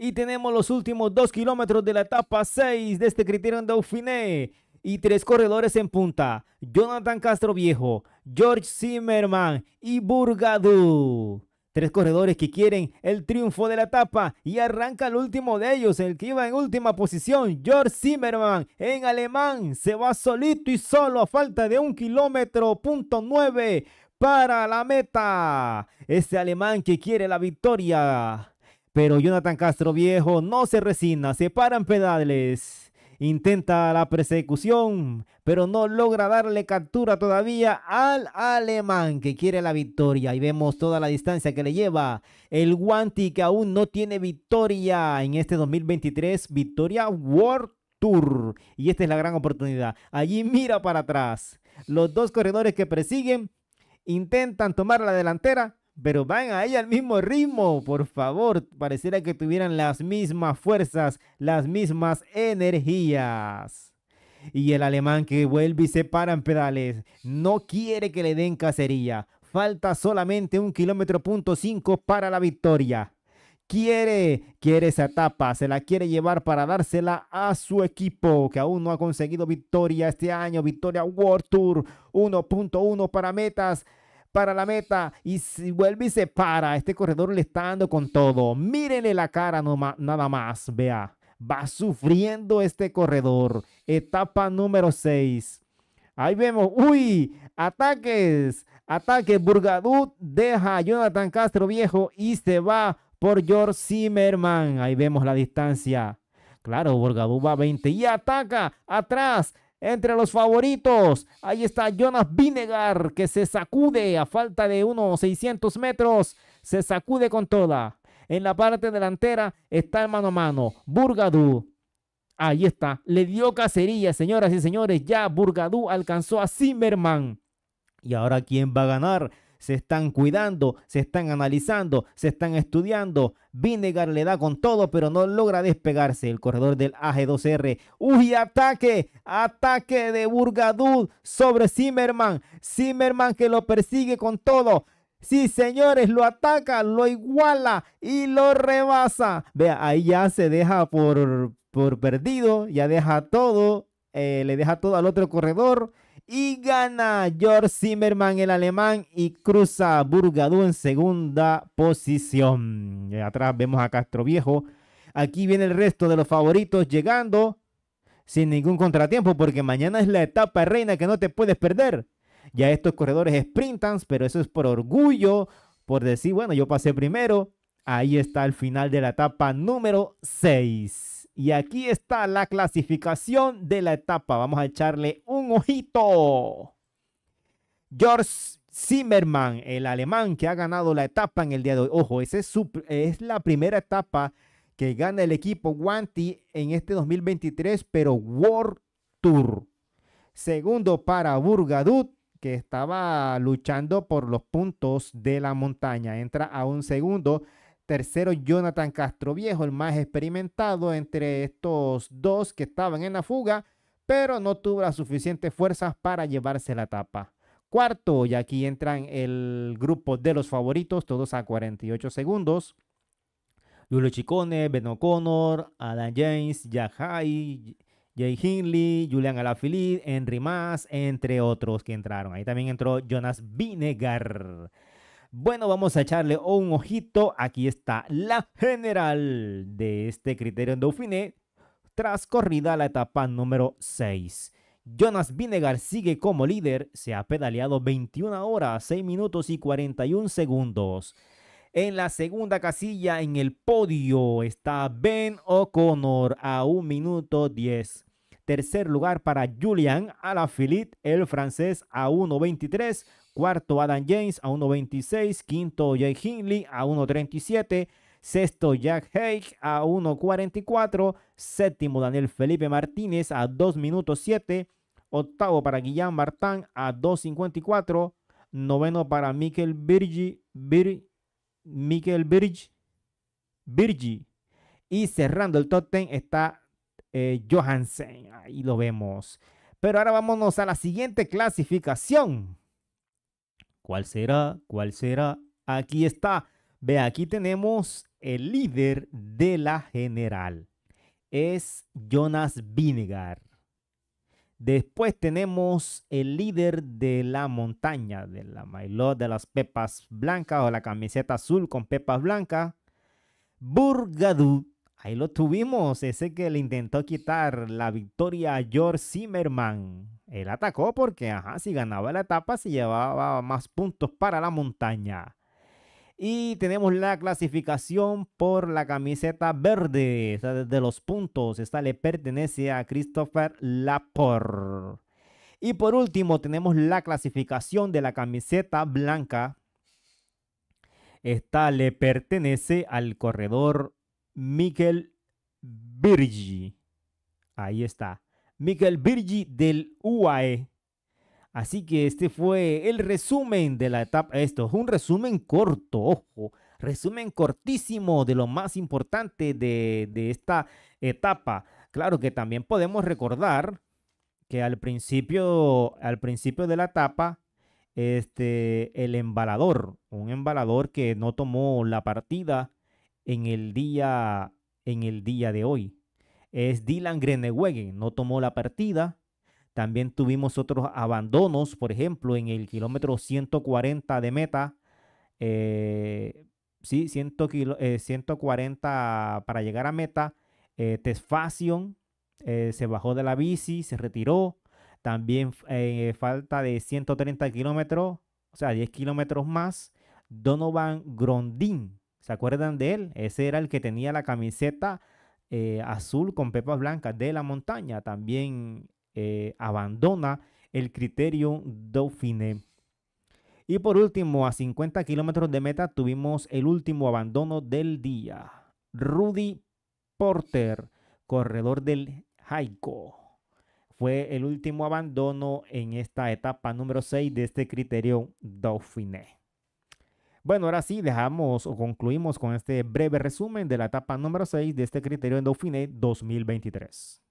Y tenemos los últimos dos kilómetros de la etapa 6 de este criterio en Dauphiné. Y tres corredores en punta. Jonathan Castro Viejo, George Zimmerman y Burgadu. Tres corredores que quieren el triunfo de la etapa y arranca el último de ellos, el que iba en última posición, George Zimmerman, en alemán, se va solito y solo a falta de un kilómetro punto nueve para la meta. Este alemán que quiere la victoria. Pero Jonathan Castro Viejo no se resina, se paran pedales. Intenta la persecución, pero no logra darle captura todavía al alemán que quiere la victoria. Y vemos toda la distancia que le lleva el Guanti que aún no tiene victoria en este 2023, victoria World Tour. Y esta es la gran oportunidad. Allí mira para atrás. Los dos corredores que persiguen intentan tomar la delantera, pero van ahí al mismo ritmo, por favor. Pareciera que tuvieran las mismas fuerzas, las mismas energías. Y el alemán que vuelve y se para en pedales. No quiere que le den cacería. Falta solamente un kilómetro punto cinco para la victoria. Quiere, quiere esa etapa, se la quiere llevar para dársela a su equipo que aún no ha conseguido victoria este año, victoria World Tour 1.1 para metas, para la meta y si vuelve y se para. Este corredor le está dando con todo. Mírenle la cara no nada más, vea. Va sufriendo este corredor. Etapa número 6. Ahí vemos, uy, ataques, ataque. Burgadú deja a Jonathan Castro Viejo y se va por George Zimmerman. Ahí vemos la distancia. Claro, Burgadú va 20 y ataca atrás. Entre los favoritos, ahí está Jonas Vinegar, que se sacude a falta de unos 600 metros. Se sacude con toda. En la parte delantera está el mano a mano. Burgadú. Ahí está. Le dio cacería, señoras y señores. Ya Burgadú alcanzó a Zimmerman. ¿Y ahora quién va a ganar? se están cuidando, se están analizando, se están estudiando. Vinegar le da con todo, pero no logra despegarse. El corredor del AG2R. ¡Uy, ataque! ¡Ataque de Burgadud sobre Zimmerman! Zimmerman que lo persigue con todo. Sí, señores, lo ataca, lo iguala y lo rebasa. Vea, ahí ya se deja por, perdido, ya deja todo, eh, le deja todo al otro corredor y gana George Zimmerman el alemán y cruza Burgadú en segunda posición. Eh, atrás vemos a Castro Viejo. Aquí viene el resto de los favoritos llegando sin ningún contratiempo porque mañana es la etapa reina que no te puedes perder. Ya estos corredores sprintan, pero eso es por orgullo, por decir, bueno, yo pasé primero. Ahí está el final de la etapa número 6. Y aquí está la clasificación de la etapa. Vamos a echarle un ojito. George Zimmerman, el alemán que ha ganado la etapa en el día de hoy. Ojo, ese es, la primera etapa que gana el equipo Guanti en este 2023, pero World Tour. Segundo para Burgadut, que estaba luchando por los puntos de la montaña. Entra a un segundo Tercero, Jonathan Castro Viejo, el más experimentado entre estos dos que estaban en la fuga, pero no tuvo las suficientes fuerzas para llevarse la tapa. Cuarto, y aquí entran el grupo de los favoritos, todos a 48 segundos. Julio Chicone, Ben O'Connor, Adam James, Jack Jay Hinley, Julian Alaphilippe, Henry Mas, entre otros que entraron. Ahí también entró Jonas Vinegar. Bueno, vamos a echarle un ojito. Aquí está la general de este criterio en Dauphiné tras corrida la etapa número 6. Jonas Vinegar sigue como líder, se ha pedaleado 21 horas, 6 minutos y 41 segundos. En la segunda casilla, en el podio, está Ben O'Connor a 1 minuto 10. Tercer lugar para Julian Alaphilippe, el francés, a 1.23. Cuarto, Adam James a 1.26. Quinto, Jay Hinley, a 1.37. Sexto, Jack Haig a 1.44. Séptimo, Daniel Felipe Martínez a 2 minutos 7. Octavo para Guillán Martán a 2.54. Noveno para Mikel Virgi. Mikel Virgi. Virgi. Y cerrando el top 10 está eh, Johansen. Ahí lo vemos. Pero ahora vámonos a la siguiente clasificación. ¿Cuál será? ¿Cuál será? Aquí está. Ve, aquí tenemos el líder de la general. Es Jonas Vinegar. Después tenemos el líder de la montaña, de la Mailot de las Pepas Blancas o la camiseta azul con Pepas Blancas, Burgadu. Ahí lo tuvimos, ese que le intentó quitar la victoria a George Zimmerman. Él atacó porque, ajá, si ganaba la etapa, se llevaba más puntos para la montaña. Y tenemos la clasificación por la camiseta verde, Esta de los puntos. Esta le pertenece a Christopher Laporte. Y por último, tenemos la clasificación de la camiseta blanca. Esta le pertenece al corredor Miquel Virgi. Ahí está. Miquel Virgi del UAE. Así que este fue el resumen de la etapa. Esto es un resumen corto, ojo. Resumen cortísimo de lo más importante de, de esta etapa. Claro que también podemos recordar que al principio, al principio de la etapa, este, el embalador, un embalador que no tomó la partida en el día, en el día de hoy. Es Dylan Grenewegen, no tomó la partida. También tuvimos otros abandonos, por ejemplo, en el kilómetro 140 de meta. Eh, sí, 140 eh, para llegar a meta. Eh, eh, se bajó de la bici, se retiró. También falta de 130 kilómetros, o sea, 10 kilómetros más. Donovan Grondin ¿Se acuerdan de él? Ese era el que tenía la camiseta eh, azul con pepas blancas de la montaña. También eh, abandona el criterio Dauphine. Y por último, a 50 kilómetros de meta tuvimos el último abandono del día. Rudy Porter, corredor del Jaico. Fue el último abandono en esta etapa número 6 de este criterio Dauphine. Bueno, ahora sí, dejamos o concluimos con este breve resumen de la etapa número 6 de este criterio en Dauphiné 2023.